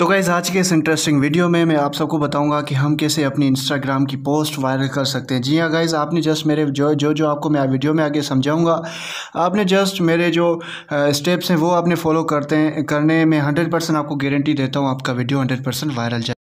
तो गैज़ आज के इस इंटरेस्टिंग वीडियो में मैं आप सबको बताऊंगा कि हम कैसे अपनी इंस्टाग्राम की पोस्ट वायरल कर सकते हैं जी हाँ गाइज़ आपने जस्ट मेरे जो जो जो आपको मैं वीडियो में आगे समझाऊंगा आपने जस्ट मेरे जो स्टेप्स हैं वो आपने फॉलो करते हैं करने में हंड्रेड परसेंट आपको गारंटी देता हूँ आपका वीडियो हंड्रेड परसेंट वायरल जाए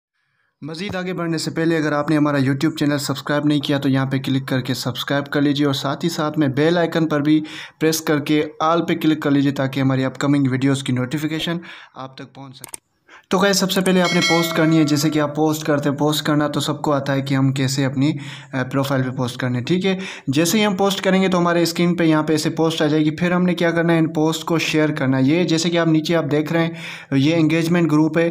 मज़ीद आगे बढ़ने से पहले अगर आपने हमारा यूट्यूब चैनल सब्सक्राइब नहीं किया तो यहाँ पे क्लिक करके सब्सक्राइब कर लीजिए और साथ ही साथ में बेल आइकन पर भी प्रेस करके आल पे क्लिक कर लीजिए ताकि हमारी अपकमिंग वीडियोस की नोटिफिकेशन आप तक पहुँच सके तो गए सबसे पहले आपने पोस्ट करनी है जैसे कि आप पोस्ट करते हैं पोस्ट करना तो सबको आता है कि हम कैसे अपनी प्रोफाइल पे पोस्ट करने ठीक है जैसे ही हम पोस्ट करेंगे तो हमारे स्क्रीन पे यहाँ पे ऐसे पोस्ट आ जाएगी फिर हमने क्या करना है इन पोस्ट को शेयर करना ये जैसे कि आप नीचे आप देख रहे हैं ये इंगेजमेंट ग्रुप है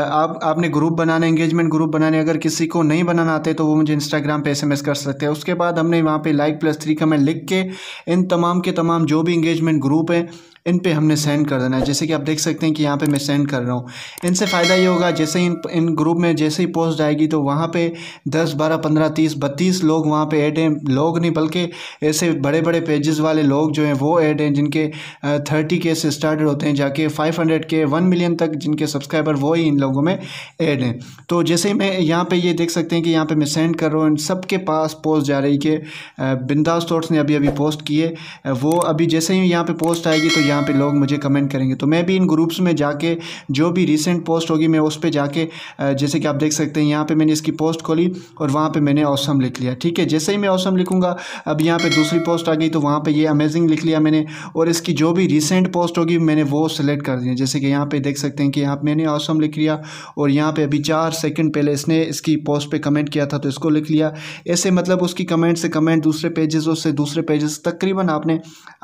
आप आपने ग्रुप बनाना इंगेजमेंट ग्रुप बनाने अगर किसी को नहीं बनाना आते तो वो मुझे इंस्टाग्राम पर एस कर सकते हैं उसके बाद हमने वहाँ पर लाइक प्लस थ्री का मैं लिख के इन तमाम के तमाम जो भी इंगेजमेंट ग्रुप है इन पे हमने सेंड कर देना है जैसे कि आप देख सकते हैं कि यहाँ पे मैं सेंड कर रहा हूँ इनसे फ़ायदा ये होगा जैसे ही इन इन ग्रुप में जैसे ही पोस्ट आएगी तो वहाँ पे 10, 12, 15, 30, 32 लोग वहाँ पे ऐड हैं लोग नहीं बल्कि ऐसे बड़े बड़े पेजेस वाले लोग जो हैं वो ऐड हैं जिनके थर्टी के से स्टार्टेड होते हैं जाके फाइव हंड्रेड के वन मिलियन तक जिनके सब्सक्राइबर वो ही इन लोगों में ऐड हैं तो जैसे ही मैं यहाँ पर ये देख सकते हैं कि यहाँ पर मैं सेंड कर रहा हूँ इन सब के पास पोस्ट जा रही कि बिंदास ने अभी अभी पोस्ट किए वो अभी जैसे ही यहाँ पर पोस्ट आएगी तो यहाँ जहाँ पे लोग मुझे कमेंट करेंगे तो मैं भी इन ग्रुप्स में जाके जो भी रिसेंट पोस्ट होगी मैं उस पर जाके जैसे कि आप देख सकते हैं यहाँ पर मैंने इसकी पोस्ट खोली और वहाँ पर मैंने औसम लिख लिया ठीक है जैसे ही मैं औसम लिखूँगा अब यहाँ पर दूसरी पोस्ट आ गई तो वहाँ पर ये अमेजिंग लिख लिया मैंने और इसकी जो भी रिसेंट पोस्ट होगी मैंने वो सिलेक्ट कर दिया जैसे कि यहाँ पर देख सकते हैं कि यहाँ मैंने औसम लिख लिया और यहाँ पर अभी चार सेकेंड पहले इसने इसकी पोस्ट पर कमेंट किया था तो इसको लिख लिया ऐसे मतलब उसकी कमेंट से कमेंट दूसरे पेजेस से दूसरे पेजेस तकरीबन आपने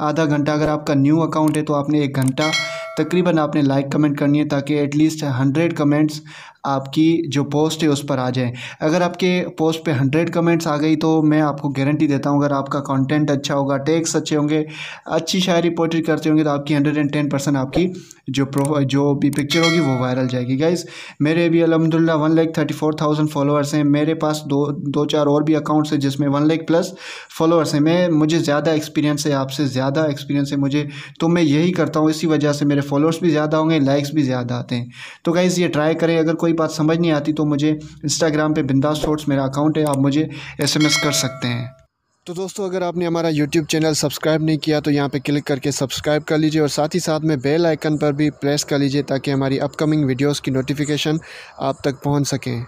आधा घंटा अगर आपका न्यू अकाउंट अकाउंट तो आपने एक घंटा तकरीबन आपने लाइक कमेंट करनी है ताकि एटलीस्ट हंड्रेड कमेंट्स आपकी जो पोस्ट है उस पर आ जाए अगर आपके पोस्ट पे हंड्रेड कमेंट्स आ गई तो मैं आपको गारंटी देता हूँ अगर आपका कंटेंट अच्छा होगा टेक्स अच्छे होंगे अच्छी शायरी पोइट्री करते होंगे तो आपकी हंड्रेड एंड टेन परसेंट आपकी जो प्रो जो भी पिक्चर होगी वो वायरल जाएगी गाइज मेरे भी अलहमदिल्ला one lakh thirty four thousand followers हैं मेरे पास दो दो चार और भी अकाउंट्स हैं जिसमें वन लैख प्लस फॉलोअर्स हैं मैं मुझे ज़्यादा एक्सपीरियंस है आपसे ज़्यादा एक्सपीरियंस है मुझे तो मैं यही करता हूँ इसी वजह से मेरे फॉलोअर्स भी ज़्यादा होंगे लाइक्स भी ज़्यादा आते हैं तो गाइज़ ये ट्राई करें अगर कोई बात समझ नहीं आती तो मुझे इंस्टाग्राम पे बिंदास शॉर्ट्स मेरा अकाउंट है आप मुझे एसएमएस कर सकते हैं तो दोस्तों अगर आपने हमारा यूट्यूब चैनल सब्सक्राइब नहीं किया तो यहाँ पे क्लिक करके सब्सक्राइब कर लीजिए और साथ ही साथ में बेल आइकन पर भी प्रेस कर लीजिए ताकि हमारी अपकमिंग वीडियोज़ की नोटिफिकेशन आप तक पहुँच सकें